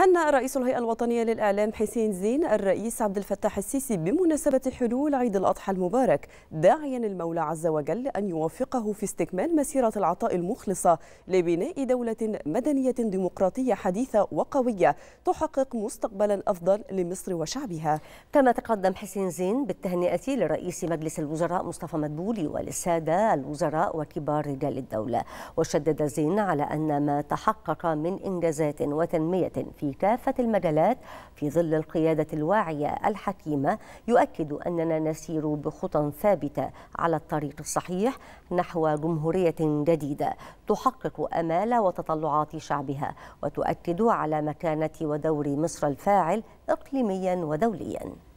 هنأ رئيس الهيئة الوطنية للإعلام حسين زين الرئيس عبد الفتاح السيسي بمناسبة حلول عيد الأضحى المبارك داعيا المولى عز وجل أن يوفقه في استكمال مسيرة العطاء المخلصة لبناء دولة مدنية ديمقراطية حديثة وقوية تحقق مستقبلا أفضل لمصر وشعبها كما تقدم حسين زين بالتهنئة لرئيس مجلس الوزراء مصطفى مدبولي وللسادة الوزراء وكبار رجال الدولة وشدد زين على أن ما تحقق من إنجازات وتنمية في في كافة المجالات في ظل القيادة الواعية الحكيمة يؤكد أننا نسير بخطى ثابتة على الطريق الصحيح نحو جمهورية جديدة تحقق آمال وتطلعات شعبها وتؤكد على مكانة ودور مصر الفاعل إقليميا ودوليا